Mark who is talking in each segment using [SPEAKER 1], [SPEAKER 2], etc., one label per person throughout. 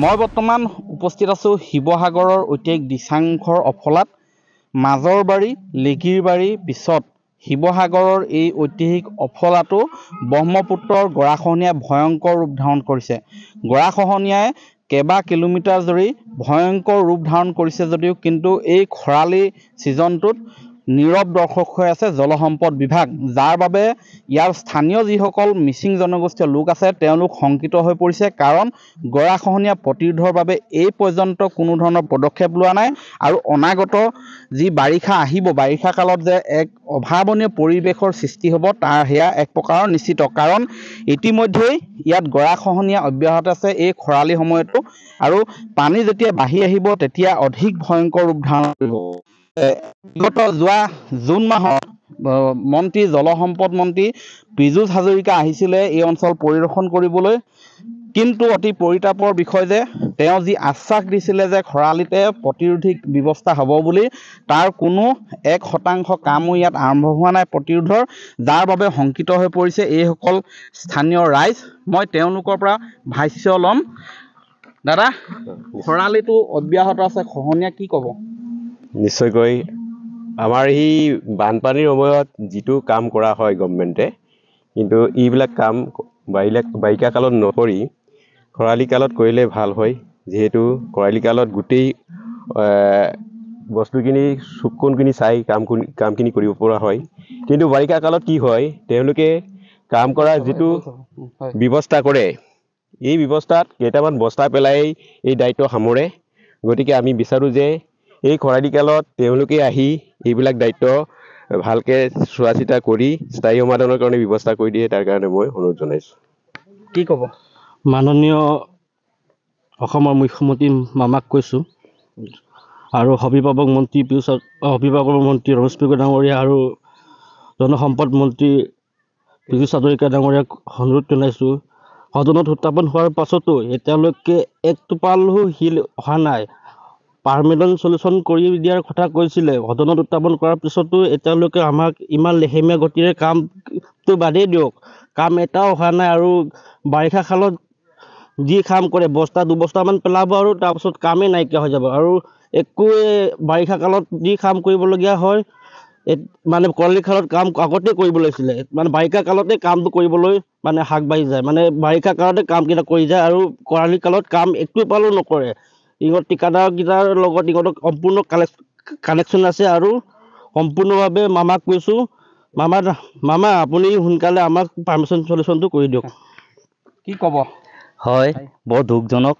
[SPEAKER 1] মই বৰ্তমান উপস্থিত আছোঁ শিৱসাগৰৰ ঐতিহাসিক দিচাংঘৰ অফলাত মাজৰ বাৰী লেগিৰবাৰী পিছত শিৱসাগৰৰ এই ঐতিহাসিক অফলাটো ব্ৰহ্মপুত্ৰৰ গৰাখহনীয়াই ভয়ংকৰ ৰূপ ধাৰণ কৰিছে গৰাখহনীয়াই কেইবা কিলোমিটাৰ জুৰি ভয়ংকৰ ৰূপ ধাৰণ কৰিছে যদিও কিন্তু এই খৰালি ছিজনটোত নীৰৱ দৰ্শক হৈ আছে জলসম্পদ বিভাগ যাৰ বাবে ইয়াৰ স্থানীয় যিসকল মিচিং জনগোষ্ঠীয় লোক আছে তেওঁলোক শংকিত হৈ পৰিছে কাৰণ গৰাখহনীয়া প্ৰতিৰোধৰ বাবে এই পৰ্যন্ত কোনো ধৰণৰ পদক্ষেপ লোৱা নাই আৰু অনাগত যি বাৰিষা আহিব বাৰিষা কালত যে এক অভাৱনীয় পৰিৱেশৰ সৃষ্টি হ'ব তাৰ সেয়া এক প্ৰকাৰৰ নিশ্চিত কাৰণ ইতিমধ্যেই ইয়াত গৰাখহনীয়া অব্যাহত আছে এই খৰালি সময়তো আৰু পানী যেতিয়া বাঢ়ি আহিব তেতিয়া অধিক ভয়ংকৰ ৰূপ ধাৰণ কৰিব বিগত যোৱা জুন মাহত মন্ত্ৰী জলসম্পদ মন্ত্ৰী পীযুষ হাজৰিকা আহিছিলে এই অঞ্চল পৰিদৰ্শন কৰিবলৈ কিন্তু অতি পৰিতাপৰ বিষয় যে তেওঁ যি আশ্বাস দিছিলে যে খৰালিতে প্ৰতিৰোধী ব্যৱস্থা হ'ব বুলি তাৰ কোনো এক শতাংশ কামো ইয়াত আৰম্ভ হোৱা নাই প্ৰতিৰোধৰ যাৰ বাবে শংকিত হৈ পৰিছে এইসকল স্থানীয় ৰাইজ মই তেওঁলোকৰ পৰা ভাষ্য ল'ম দাদা খৰালিটো অব্যাহত আছে খহনীয়া কি ক'ব
[SPEAKER 2] নিশ্চয়কৈ আমাৰ এই বানপানীৰ সময়ত যিটো কাম কৰা হয় গভমেণ্টে কিন্তু এইবিলাক কাম বাৰিলে বাৰিষা কালত নকৰি খৰালি কালত কৰিলে ভাল হয় যিহেতু খৰালি কালত গোটেই বস্তুখিনি চুক কোণখিনি চাই কাম কামখিনি কৰিব পৰা হয় কিন্তু বাৰিষা কালত কি হয় তেওঁলোকে কাম কৰাৰ যিটো ব্যৱস্থা কৰে এই ব্যৱস্থাত কেইটামান বস্তা পেলাই এই দায়িত্ব সামৰে গতিকে আমি বিচাৰোঁ যে এই খৰালি কালত তেওঁলোকে আহি এইবিলাক দায়িত্ব ভালকে চোৱা চিতা কৰি স্থায়ী সমাধানৰ কাৰণে ব্যৱস্থা কৰি দিয়ে তাৰ কাৰণে মই অনুৰোধ জনাইছোঁ কি ক'ব
[SPEAKER 3] মাননীয় অসমৰ মুখ্যমন্ত্ৰী মামাক কৈছোঁ আৰু অভিভাৱক মন্ত্ৰী পীয়ুষ অভিভাৱক মন্ত্ৰী ৰমেশ পিগু ডাঙৰীয়া আৰু জনসম্পদ মন্ত্ৰী পীয়ুষ হাজৰিকা ডাঙৰীয়াক অনুৰোধ জনাইছো সদনত উত্থাপন হোৱাৰ পাছতো এতিয়ালৈকে একটোপালো শিল অহা নাই পাৰ্মেনেণ্ট চলিউচন কৰি দিয়াৰ কথা কৈছিলে সদনত উত্থাপন কৰাৰ পিছতো এতিয়ালৈকে আমাক ইমান লেহেমীয়া গতিৰে কামটো বাদেই দিয়ক কাম এটাও অহা নাই আৰু বাৰিষা কালত যি কাম কৰে বস্তা দুবস্তামান পেলাব আৰু তাৰপিছত কামেই নাইকিয়া হৈ যাব আৰু একোৱে বাৰিষা কালত যি কাম কৰিবলগীয়া হয় মানে কৰালি কালত কাম আগতেই কৰিব লাগিছিলে মানে বাৰিষা কালতে কামটো কৰিবলৈ মানে আগবাঢ়ি যায় মানে বাৰিষা কালতে কামকেইটা কৰি যায় আৰু কৰালি কালত কাম একোৱে পালো নকৰে ইহঁত ঠিকাদাৰকেইটাৰ লগত ইহঁতক সম্পূৰ্ণ কানেক কানেকশ্যন আছে আৰু সম্পূৰ্ণভাৱে মামাক কৈছো মামা মামা আপুনি সোনকালে আমাক পাৰ্মিশ্যন চলিউশ্যনটো কৰি দিয়ক
[SPEAKER 4] কি ক'ব হয় বৰ দুখজনক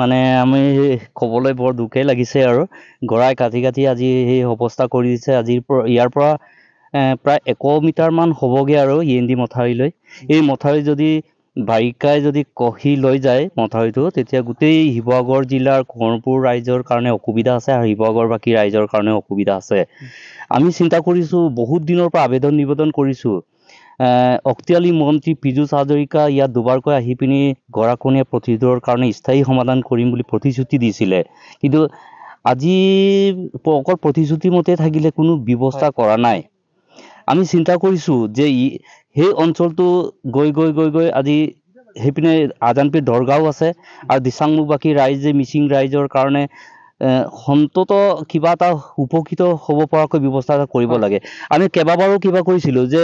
[SPEAKER 4] মানে আমি ক'বলৈ বৰ দুখেই লাগিছে আৰু গৰাই কাটি কাটি আজি সেই অৱস্থা কৰি দিছে আজিৰ পৰা ইয়াৰ পৰা প্ৰায় এশ মিটাৰমান হ'বগৈ আৰু ই এন ডি মথাউৰিলৈ এই মথাউৰি যদি বাৰিকাই যদি কঢ়ি লৈ যায় মথাউৰিটো তেতিয়া গোটেই শিৱসাগৰ জিলাৰ কোঁৱৰপুৰ ৰাইজৰ কাৰণে অসুবিধা আছে আৰু শিৱসাগৰবাসী ৰাইজৰ কাৰণে অসুবিধা আছে আমি চিন্তা কৰিছোঁ বহুত দিনৰ পৰা আবেদন নিবেদন কৰিছোঁ অক্তিয়ালী মন্ত্ৰী পীযুষ হাজৰিকা ইয়াত দুবাৰকৈ আহি পিনি গৰাকনীয়া প্ৰতিৰোধৰ কাৰণে স্থায়ী সমাধান কৰিম বুলি প্ৰতিশ্ৰুতি দিছিলে কিন্তু আজি অকল প্ৰতিশ্ৰুতিমতে থাকিলে কোনো ব্যৱস্থা কৰা নাই আমি চিন্তা কৰিছো যে ই সেই অঞ্চলটো গৈ গৈ গৈ গৈ আজি সেইপিনে আজানপীৰ দৰগাহো আছে আৰু দিচাংমুখবাসী ৰাইজে মিচিং ৰাইজৰ কাৰণে সন্তত কিবা এটা উপকৃত হ'ব পৰাকৈ ব্যৱস্থা এটা কৰিব লাগে আমি কেইবাবাৰো কিবা কৰিছিলো যে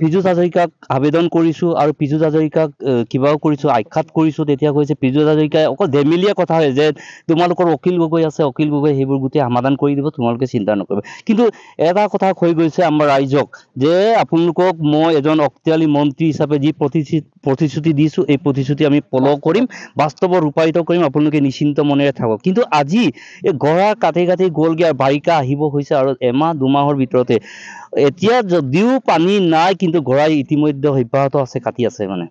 [SPEAKER 4] পিজু হাজৰিকাক আবেদন কৰিছোঁ আৰু পিজু হাজৰিকাক কিবাও কৰিছোঁ আখ্যাত কৰিছোঁ তেতিয়া কৈছে পিজু হাজৰিকাই অকল ধেমেলীয়া কথা হয় যে তোমালোকৰ অখিল গগৈ আছে অখিল গগৈ সেইবোৰ গোটেই সমাধান কৰি দিব তোমালোকে চিন্তা নকৰিবা কিন্তু এটা কথা হৈ গৈছে আমাৰ ৰাইজক যে আপোনালোকক মই এজন অক্তিয়ালী মন্ত্ৰী হিচাপে যি প্ৰতিশ্ৰুতি প্ৰতিশ্ৰুতি দিছোঁ এই প্ৰতিশ্ৰুতি আমি পল কৰিম বাস্তৱ ৰূপায়িত কৰিম আপোনালোকে নিশ্চিন্ত মনেৰে থাকক কিন্তু আজি এই গঢ়া কাঠি কাঠি গ'লগৈ আৰু বাৰিষা আহিব হৈছে আৰু এমাহ দুমাহৰ ভিতৰতে এতিয়া যদিও পানী নাই কিন্তু ঘোঁৰা ইতিমধ্যে অব্যাহত আছে কাটি আছে মানে